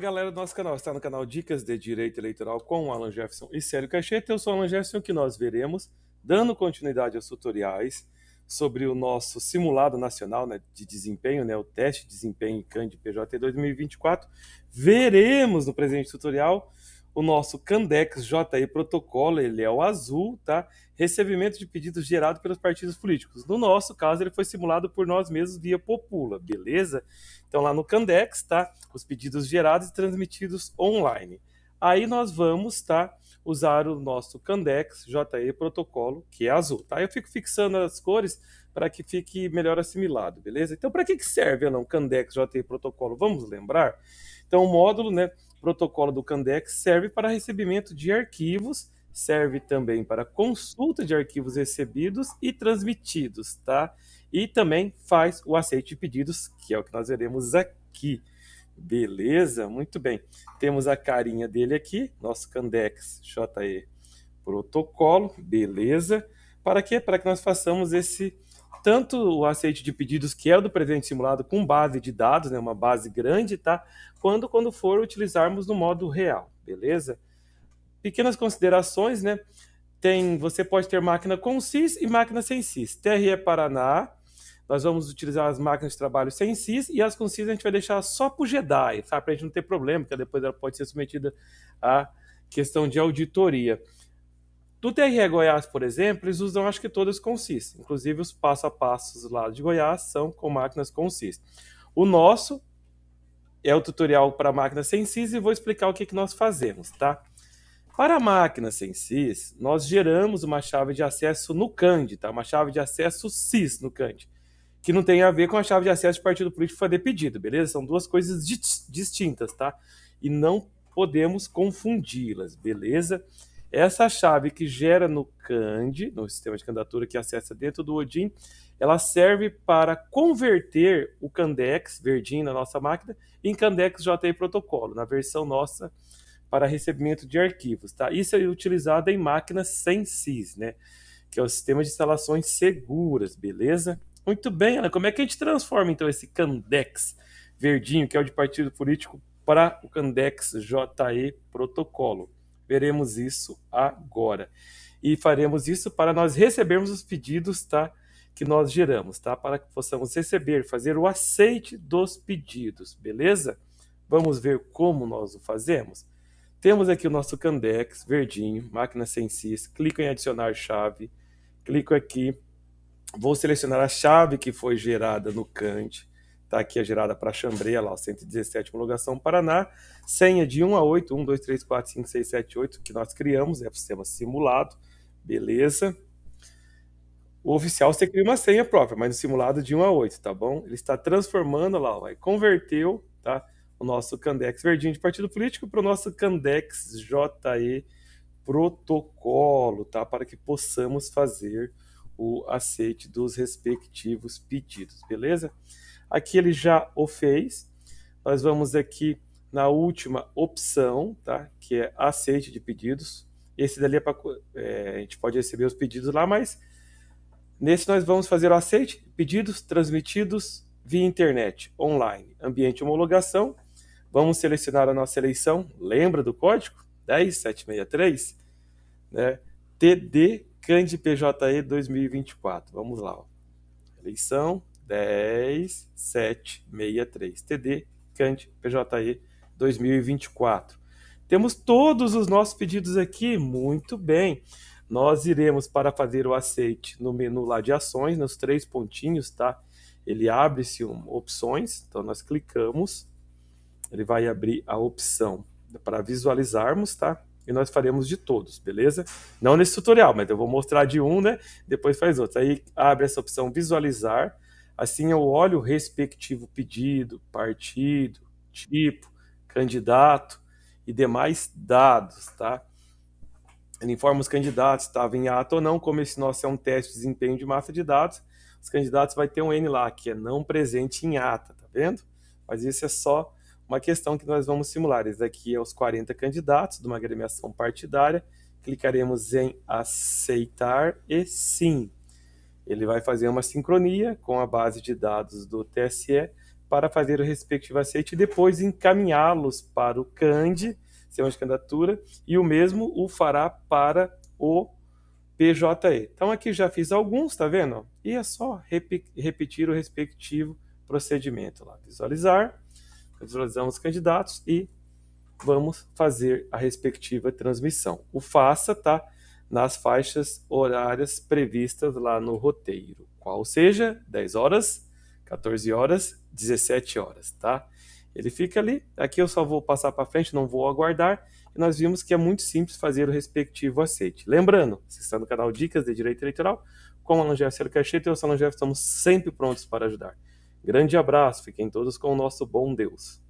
galera do nosso canal. Está no canal Dicas de Direito Eleitoral com o Alan Jefferson e Sérgio Cacheta. Eu sou o Alan Jefferson, que nós veremos, dando continuidade aos tutoriais sobre o nosso simulado nacional né, de desempenho, né, o teste de desempenho em CAN de PJ 2024. Veremos no presente tutorial o nosso Candex JE Protocolo, ele é o azul, tá? Recebimento de pedidos gerado pelos partidos políticos. No nosso caso, ele foi simulado por nós mesmos via Popula, beleza? Então lá no Candex, tá? Os pedidos gerados e transmitidos online. Aí nós vamos, tá? Usar o nosso Candex JE Protocolo, que é azul, tá? Eu fico fixando as cores para que fique melhor assimilado, beleza? Então, para que, que serve, não? Candex JE Protocolo? Vamos lembrar? Então, o módulo, né? protocolo do Candex serve para recebimento de arquivos, serve também para consulta de arquivos recebidos e transmitidos, tá? E também faz o aceite de pedidos, que é o que nós veremos aqui. Beleza? Muito bem. Temos a carinha dele aqui, nosso Candex JE protocolo, beleza? Para quê? Para que nós façamos esse tanto o aceite de pedidos que é do presente simulado com base de dados, né, uma base grande, tá? Quando quando for utilizarmos no modo real, beleza? Pequenas considerações, né? Tem, você pode ter máquina com SIS e máquina sem SIS. TRE Paraná, nós vamos utilizar as máquinas de trabalho sem SIS e as com SIS a gente vai deixar só para o GEDAI, tá? Para a gente não ter problema, porque depois ela pode ser submetida à questão de auditoria. Do TRE Goiás, por exemplo, eles usam acho que todas consist. Inclusive os passo a passos lá de Goiás são com máquinas com CIS. O nosso é o tutorial para máquinas sem CIS e vou explicar o que, que nós fazemos, tá? Para máquinas sem CIS, nós geramos uma chave de acesso no CAND, tá? Uma chave de acesso CIS no CAND, que não tem a ver com a chave de acesso de partido político fazer pedido, beleza? São duas coisas distintas, tá? E não podemos confundi-las, beleza? Essa chave que gera no CAND, no sistema de candidatura que acessa dentro do Odin, ela serve para converter o Candex verdinho na nossa máquina em Candex JTI protocolo, na versão nossa para recebimento de arquivos, tá? Isso é utilizado em máquinas sem SIS, né? Que é o sistema de instalações seguras, beleza? Muito bem, Ana, como é que a gente transforma então esse Candex verdinho, que é o de partido político, para o Candex JE protocolo? Veremos isso agora. E faremos isso para nós recebermos os pedidos, tá? Que nós geramos, tá? Para que possamos receber, fazer o aceite dos pedidos, beleza? Vamos ver como nós o fazemos? Temos aqui o nosso Candex, verdinho, máquina sem cis, clico em adicionar chave, clico aqui, vou selecionar a chave que foi gerada no Cand, Está aqui a girada para Xambreia, lá, 117 homologação Paraná. Senha de 1 a 8, 1, 2, 3, 4, 5, 6, 7, 8, que nós criamos, é o sistema simulado, beleza. O oficial você cria uma senha própria, mas no simulado de 1 a 8, tá bom? Ele está transformando lá, ó, converteu tá? o nosso Candex verdinho de partido político para o nosso Candex JE protocolo, tá? Para que possamos fazer o aceite dos respectivos pedidos, beleza? Aqui ele já o fez. Nós vamos aqui na última opção, tá? Que é aceite de pedidos. Esse dali é para é, a gente pode receber os pedidos lá, mas nesse nós vamos fazer o aceite pedidos transmitidos via internet, online, ambiente homologação. Vamos selecionar a nossa eleição. Lembra do código 10763, né? TD CandPJE 2024. Vamos lá, ó. eleição 10763. TD Cante PJE 2024. Temos todos os nossos pedidos aqui, muito bem. Nós iremos para fazer o aceite no menu lá de ações, nos três pontinhos, tá? Ele abre-se um, opções, então nós clicamos, ele vai abrir a opção para visualizarmos, tá? E nós faremos de todos, beleza? Não nesse tutorial, mas eu vou mostrar de um, né? Depois faz outro. Aí abre essa opção visualizar, Assim, eu olho o respectivo pedido, partido, tipo, candidato e demais dados, tá? Ele informa os candidatos se estava em ato ou não, como esse nosso é um teste de desempenho de massa de dados, os candidatos vai ter um N lá, que é não presente em ata, tá vendo? Mas isso é só uma questão que nós vamos simular. Esse daqui é os 40 candidatos de uma agremiação partidária. Clicaremos em aceitar e sim. Ele vai fazer uma sincronia com a base de dados do TSE para fazer o respectivo aceite e depois encaminhá-los para o CAND, sistema de candidatura, e o mesmo o fará para o PJE. Então aqui já fiz alguns, tá vendo? E é só rep repetir o respectivo procedimento lá. Visualizar, visualizamos os candidatos e vamos fazer a respectiva transmissão. O faça, tá? nas faixas horárias previstas lá no roteiro, qual seja 10 horas, 14 horas, 17 horas, tá? Ele fica ali, aqui eu só vou passar para frente, não vou aguardar, e nós vimos que é muito simples fazer o respectivo aceite. Lembrando, você está no canal Dicas de Direito Eleitoral, com a Alan Jefferson Cacheta e o Alan estamos sempre prontos para ajudar. Grande abraço, fiquem todos com o nosso bom Deus.